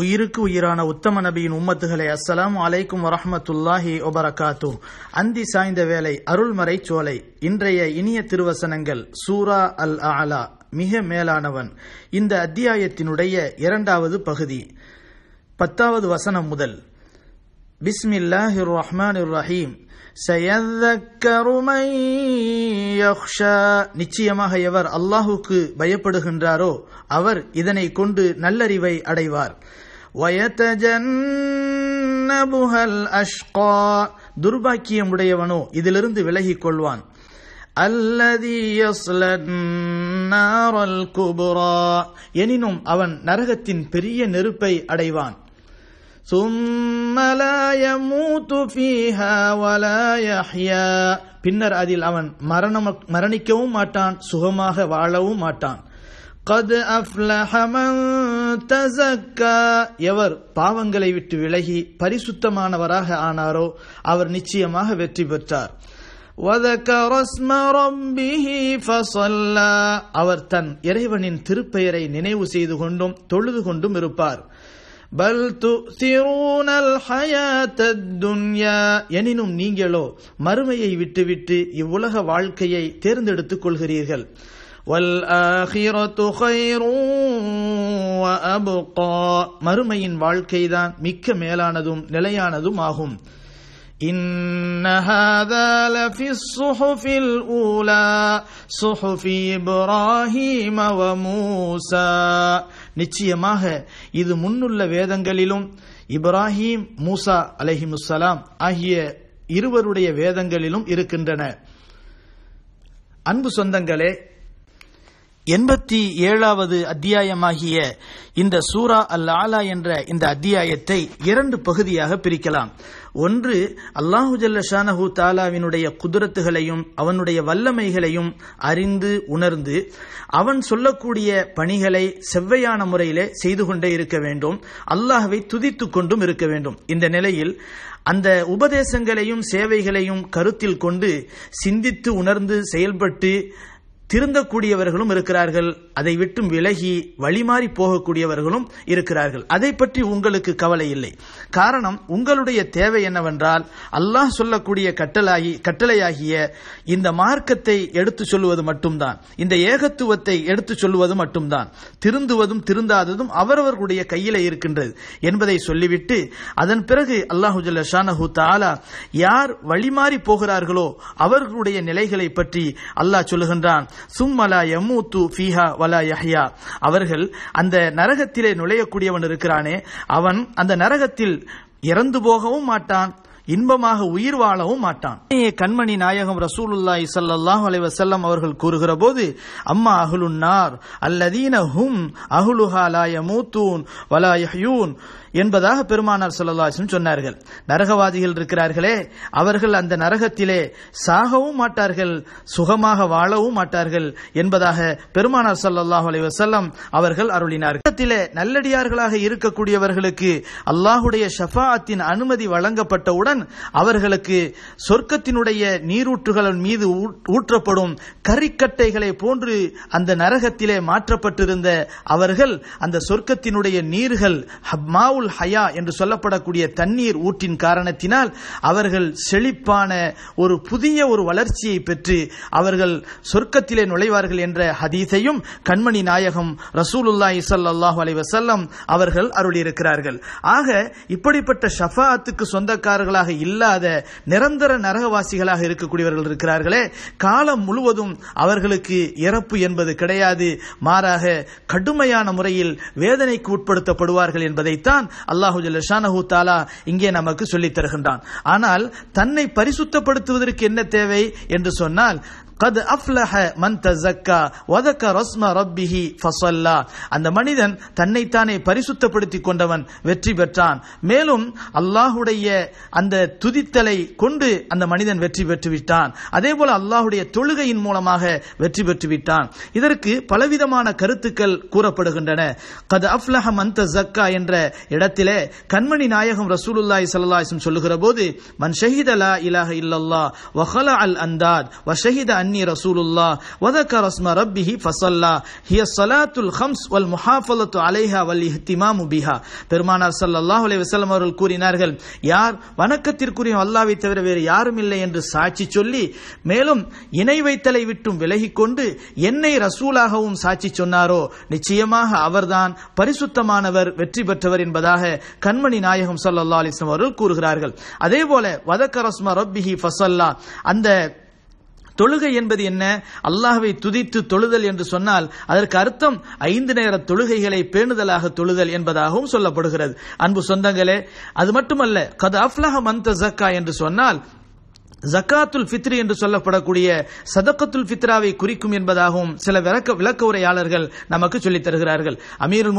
உயிருக்கு உயிரான உத்தம நபியின் உம்மத்துகளை அஸ்ஸலாம் அலைக்கும் வரஹமத்துல்லாஹி ஒபரகாத்து அந்தி சாய்ந்த வேலை அருள்மறை சோலை இன்றைய இனிய திருவசனங்கள் சூரா அல் அலா மிக மேலானவன் இந்த அத்தியாயத்தினுடைய இரண்டாவது பகுதி பத்தாவது வசனம் முதல் பிஸ்மில்லாஹி ரஹ்மான் ரஹீம் நிச்சயமாக எவர் அல்லாஹுக்கு பயப்படுகின்றாரோ அவர் இதனை கொண்டு நல்லறிவை அடைவார் வயதஜன்னபுஹல் அஷ்கா துர்பாக்கியம் உடையவனோ இதிலிருந்து விலகிக் கொள்வான் எனினும் அவன் நரகத்தின் பெரிய நெருப்பை அடைவான் பின்னர் அதில் அவன் மரணிக்கவும் மாட்டான் சுகமாக வாழவும் மாட்டான் கது எவர் பாவங்களை விட்டு விலகி பரிசுத்தமானவராக ஆனாரோ அவர் நிச்சயமாக வெற்றி பெற்றார் அவர் தன் இறைவனின் திருப்பெயரை நினைவு செய்து கொண்டும் தொழுது கொண்டும் இருப்பார் பல் எனினும் நீங்களோ மறுமையை விட்டுவிட்டு இவ்வுலக வாழ்க்கையை தேர்ந்தெடுத்துக் கொள்கிறீர்கள் மறுமையின் வாழ்க்கைதான் மிக்க மேலானதும் நிலையானதும் ஆகும் நிச்சயமாக இது முன்னுள்ள வேதங்களிலும் இப்ராஹிம் மூசா அலஹிமுசலாம் ஆகிய இருவருடைய வேதங்களிலும் இருக்கின்றன அன்பு சொந்தங்களே எண்பத்தி ஏழாவது அத்தியாயமாகிய இந்த சூரா அல் ஆலா என்ற இந்த அத்தியாயத்தை இரண்டு பகுதியாக பிரிக்கலாம் ஒன்று அல்லாஹு ஷானஹு தாலாவினுடைய குதிரத்துகளையும் அவனுடைய வல்லமைகளையும் அறிந்து உணர்ந்து அவன் சொல்லக்கூடிய பணிகளை செவ்வையான முறையிலே செய்து கொண்டே இருக்க வேண்டும் அல்லாஹவை துதித்து கொண்டும் இருக்க வேண்டும் இந்த நிலையில் அந்த உபதேசங்களையும் சேவைகளையும் கருத்தில் கொண்டு சிந்தித்து உணர்ந்து செயல்பட்டு திருந்தக்கூடியவர்களும் இருக்கிறார்கள் அதை விட்டும் விலகி வழிமாறி போகக்கூடியவர்களும் இருக்கிறார்கள் அதை பற்றி உங்களுக்கு கவலை இல்லை காரணம் உங்களுடைய தேவை என்னவென்றால் அல்லாஹ் சொல்லக்கூடிய கட்டளாகி கட்டளையாகிய இந்த மார்க்கத்தை எடுத்து சொல்லுவது மட்டும்தான் இந்த ஏகத்துவத்தை எடுத்து சொல்லுவது மட்டும்தான் திருந்துவதும் திருந்தாததும் அவரவர்களுடைய கையில இருக்கின்றது என்பதை சொல்லிவிட்டு அதன் பிறகு அல்லாஹுஜல்ல ஷானஹு தாலா யார் வழிமாறி போகிறார்களோ அவர்களுடைய நிலைகளை பற்றி அல்லாஹ் சொல்லுகின்றான் சும்மலா எம்மூத்து ஃபீஹா வலா யஹ்யா அவர்கள் அந்த நரகத்திலே நுழையக்கூடியவன் இருக்கிறானே அவன் அந்த நரகத்தில் இறந்து போகவும் மாட்டான் இன்பமாக உயிர் வாழவும் மாட்டான் கண்மணி நாயகம் ரசூலுல்லாய் சல்லாஹ் அலைவசல்லம் அவர்கள் கூறுகிற போது அம்மா அகுலுன்னார் அல்லதீன ஹும் அகுலுஹாலாய மூத்தூன் வலாயூன் என்பதாக பெருமானார் சொல்லலாசன் சொன்னார்கள் நரகவாதிகள் இருக்கிறார்களே அவர்கள் அந்த நரகத்திலே சாகவும் மாட்டார்கள் சுகமாக வாழவும் மாட்டார்கள் என்பதாக பெருமானார் சல்லாஹ் அலைவசல்லம் அவர்கள் அருளினார்கள் நல்லடியார்களாக இருக்கக்கூடியவர்களுக்கு அல்லாஹுடைய ஷஃபாத்தின் அனுமதி வழங்கப்பட்டவுடன் தான் அவர்களுக்கு சொர்க்கத்தினுடைய நீரூற்றுகளின் மீது ஊற்றப்படும் கறிக்கட்டைகளை போன்று அந்த நரகத்திலே மாற்றப்பட்டிருந்த அவர்கள் அந்த சொர்க்கத்தினுடைய நீர்கள் ஹப்மாவுல் ஹயா என்று சொல்லப்படக்கூடிய தண்ணீர் ஊற்றின் காரணத்தினால் அவர்கள் செழிப்பான ஒரு புதிய ஒரு வளர்ச்சியை பெற்று அவர்கள் சொர்க்கத்திலே நுழைவார்கள் என்ற ஹதீசையும் கண்மணி நாயகம் ரசூலுல்லாஹி சல்லாஹூ அலைவசல்லம் அவர்கள் அருளியிருக்கிறார்கள் ஆக இப்படிப்பட்ட ஷஃபாத்துக்கு சொந்தக்காரர்களாக நிரந்தரமாக இல்லாத நிரந்தர நரகவாசிகளாக இருக்கக்கூடியவர்கள் இருக்கிறார்களே காலம் முழுவதும் அவர்களுக்கு இறப்பு என்பது கிடையாது மாறாக கடுமையான முறையில் வேதனைக்கு உட்படுத்தப்படுவார்கள் என்பதைத்தான் அல்லாஹு ஷானஹூ தாலா இங்கே நமக்கு சொல்லித் தருகின்றான் ஆனால் தன்னை பரிசுத்தப்படுத்துவதற்கு என்ன தேவை என்று சொன்னால் கது அஃப்லஹ மன் தசக்கா வதக்க ரஸ்ம ரப்பிஹி ஃபசல்லா அந்த மனிதன் தன்னைத்தானே பரிசுத்தப்படுத்திக் கொண்டவன் வெற்றி பெற்றான் மேலும் அல்லாஹுடைய அந்த துதித்தலை கொண்டு அந்த மனிதன் வெற்றி பெற்று விட்டான் அதே போல அல்லாஹுடைய தொழுகையின் மூலமாக வெற்றி பெற்று விட்டான் இதற்கு பலவிதமான கருத்துக்கள் கூறப்படுகின்றன கது அஃப்லஹ மன் தசக்கா என்ற இடத்திலே கண்மணி நாயகம் ரசூலுல்லாய் சல்லாஹிம் சொல்லுகிற போது மன் ஷஹிதலா இலாஹ இல்லல்லா வஹலா அல் அந்தாத் வ ஷஹித அன்னி ரசூலுல்லா வதக்க ரஸ்ம ரப்பிஹி ஃபசல்லா ஹிய சலாத்துல் ஹம்ஸ் வல் முஹாஃபலத்து அலைஹா வல் இஹ்திமாமு முபிஹா பெருமானார் சல்லல்லாஹ் அலி வசலம் அவர்கள் கூறினார்கள் யார் வணக்கத்திற்குரிய அல்லாவை தவிர வேறு யாரும் இல்லை என்று சாட்சி சொல்லி மேலும் இணை வைத்தலை விட்டும் விலகிக்கொண்டு என்னை ரசூலாகவும் சாட்சி சொன்னாரோ நிச்சயமாக அவர்தான் பரிசுத்தமானவர் வெற்றி பெற்றவர் என்பதாக கண்மணி நாயகம் சல்லா அலிஸ்லாம் அவர்கள் கூறுகிறார்கள் அதே போல வதக்கரஸ்மா ரப்பிஹி ஃபசல்லா அந்த தொழுகை என்பது என்ன அல்லாஹவை துதித்து தொழுதல் என்று சொன்னால் அதற்கு அர்த்தம் ஐந்து நேர தொழுகைகளை பேணுதலாக தொழுதல் என்பதாகவும் சொல்லப்படுகிறது அன்பு சொந்தங்களே அது மட்டுமல்ல கது அஃப்லஹ மந்த ஜக்கா என்று சொன்னால் ஜக்காத்துல் ஃபித்ரி என்று சொல்லப்படக்கூடிய சதக்கத்துல் ஃபித்ராவை குறிக்கும் என்பதாகவும் சில விளக்க விளக்க உரையாளர்கள் நமக்கு சொல்லித் தருகிறார்கள் அமீர்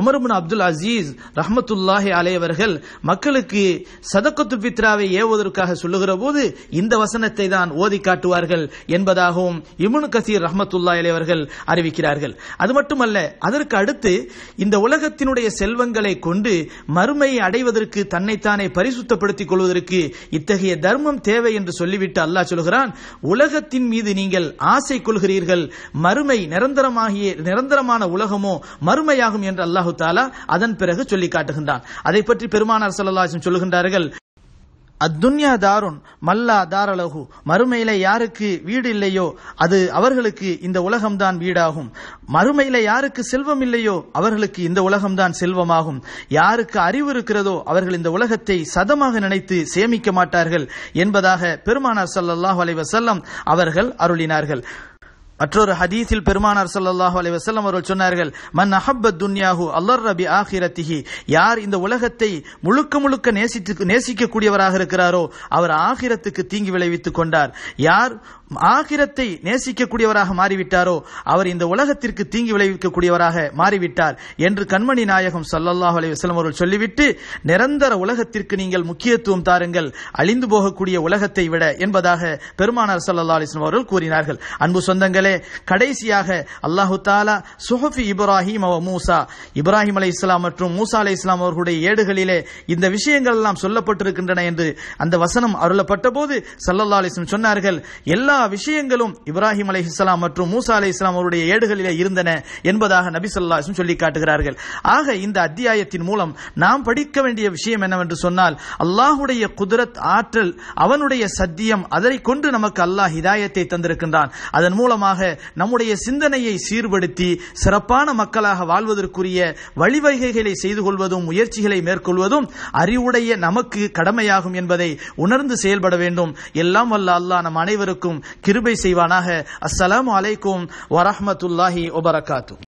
உமர் முன் அப்துல் அசீஸ் ரஹமத்துல்லாஹி அலையவர்கள் மக்களுக்கு சதக்கத்துல் ஃபித்ராவை ஏவுவதற்காக சொல்லுகிற போது இந்த வசனத்தை தான் ஓதி காட்டுவார்கள் என்பதாகவும் இமுனு கசீர் ரஹமத்துல்லா அலையவர்கள் அறிவிக்கிறார்கள் அது மட்டுமல்ல அதற்கு அடுத்து இந்த உலகத்தினுடைய செல்வங்களை கொண்டு மறுமையை அடைவதற்கு தன்னைத்தானே பரிசுத்தப்படுத்திக் கொள்வதற்கு இத்தகைய தர்மம் தேவை என்று சொல்லிவிட்டு அல்லாஹ் சொல்கிறான் உலகத்தின் மீது நீங்கள் ஆசை கொள்கிறீர்கள் மறுமை நிரந்தரமாகிய நிரந்தரமான உலகமோ மறுமையாகும் என்று அல்லாஹு தாலா அதன் பிறகு சொல்லி காட்டுகின்றான் அதை பற்றி பெருமானார் சல்லாஹம் சொல்லுகின்றார்கள் அத்துன்யா தாருன் மல்லா தாரலகு மறுமையில யாருக்கு வீடு இல்லையோ அது அவர்களுக்கு இந்த உலகம்தான் வீடாகும் மறுமையில யாருக்கு செல்வம் இல்லையோ அவர்களுக்கு இந்த உலகம்தான் செல்வமாகும் யாருக்கு அறிவு இருக்கிறதோ அவர்கள் இந்த உலகத்தை சதமாக நினைத்து சேமிக்க மாட்டார்கள் என்பதாக பெருமானார் சல்லாஹ் அலைவசல்லம் அவர்கள் அருளினார்கள் மற்றொரு ஹதீஸில் பெருமானார் சல்லாஹு அலி வசல்லம் அவர்கள் சொன்னார்கள் மன் அஹப்பத் துன்யாஹு அல்லர் ரபி ஆஹிரத்திஹி யார் இந்த உலகத்தை முழுக்க முழுக்க நேசித்து நேசிக்கக்கூடியவராக இருக்கிறாரோ அவர் ஆகிரத்துக்கு தீங்கு விளைவித்துக் கொண்டார் யார் ஆகிரத்தை நேசிக்கக்கூடியவராக மாறிவிட்டாரோ அவர் இந்த உலகத்திற்கு தீங்கி விளைவிக்கக்கூடியவராக மாறிவிட்டார் என்று கண்மணி நாயகம் சல்லல்லாஹ் அலைவசலம் அவர்கள் சொல்லிவிட்டு நிரந்தர உலகத்திற்கு நீங்கள் முக்கியத்துவம் தாருங்கள் அழிந்து போகக்கூடிய உலகத்தை விட என்பதாக பெருமானார் சல்லா அலிஸ்லம் அவர்கள் கூறினார்கள் அன்பு சொந்தங்களே கடைசியாக அல்லாஹு தாலா சுஹபி இப்ராஹிம் அவ மூசா இப்ராஹிம் அலி இஸ்லாம் மற்றும் மூசா அலி இஸ்லாம் அவர்களுடைய ஏடுகளிலே இந்த விஷயங்கள் எல்லாம் சொல்லப்பட்டிருக்கின்றன என்று அந்த வசனம் அருளப்பட்ட போது சல்லா அலிஸ்லம் சொன்னார்கள் எல்லா விஷயங்களும் இப்ராஹிம் அலி இஸ்லாம் மற்றும் மூசா அலி இஸ்லாம் அவருடைய ஏடுகளிலே இருந்தன என்பதாக சொல்லா சொல்லி காட்டுகிறார்கள் ஆக இந்த அத்தியாயத்தின் மூலம் நாம் படிக்க வேண்டிய விஷயம் என்னவென்று சொன்னால் அல்லாஹுடைய குதிரத் ஆற்றல் அவனுடைய சத்தியம் அதனை கொண்டு நமக்கு அல்லாஹ் இதாயத்தை தந்திருக்கின்றான் அதன் மூலமாக நம்முடைய சிந்தனையை சீர்படுத்தி சிறப்பான மக்களாக வாழ்வதற்குரிய வழிவகைகளை செய்து கொள்வதும் முயற்சிகளை மேற்கொள்வதும் அறிவுடைய நமக்கு கடமையாகும் என்பதை உணர்ந்து செயல்பட வேண்டும் எல்லாம் வல்ல அல்லாஹ் நம் அனைவருக்கும் கிருபை செய்வானாக அஸ்ஸலாம் அலைக்கும் வரஹமத்துல்லாஹி ஒபரகாத்து